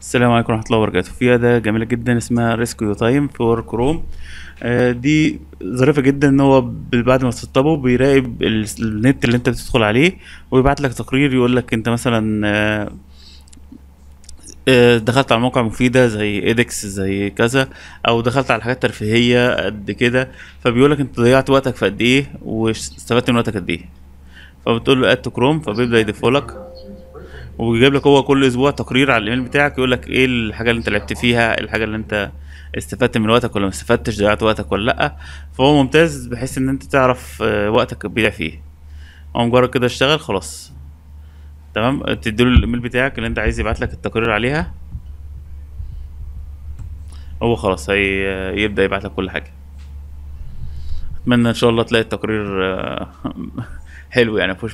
السلام عليكم ورحمه الله وبركاته في اداه جميله جدا اسمها ريسكيو تايم فور كروم آه، دي ظريفه جدا ان هو بعد ما تسطبه بيراقب النت اللي انت بتدخل عليه ويبعت لك تقرير يقول لك انت مثلا آه، آه، دخلت على مواقع مفيدة زي ايدكس زي كذا او دخلت على حاجات ترفيهية قد كده فبيقولك انت ضيعت وقتك في قد ايه واستفدت من وقتك قد ايه فبتقول له اد كروم فبيبدأ يدفولك وبيجيب لك هو كل اسبوع تقرير على الايميل بتاعك يقول لك ايه الحاجه اللي انت لعبت فيها الحاجه اللي انت استفدت من وقتك ولا ما استفدتش ضيعت وقتك ولا لا فهو ممتاز بحيث ان انت تعرف آه، وقتك بيضيع فيه هو مجرد كده اشتغل خلاص تمام تديله الايميل بتاعك اللي انت عايز يبعت لك التقرير عليها هو خلاص هي آه، يبدا يبعت لك كل حاجه اتمنى ان شاء الله تلاقي التقرير آه، حلو يعني فوش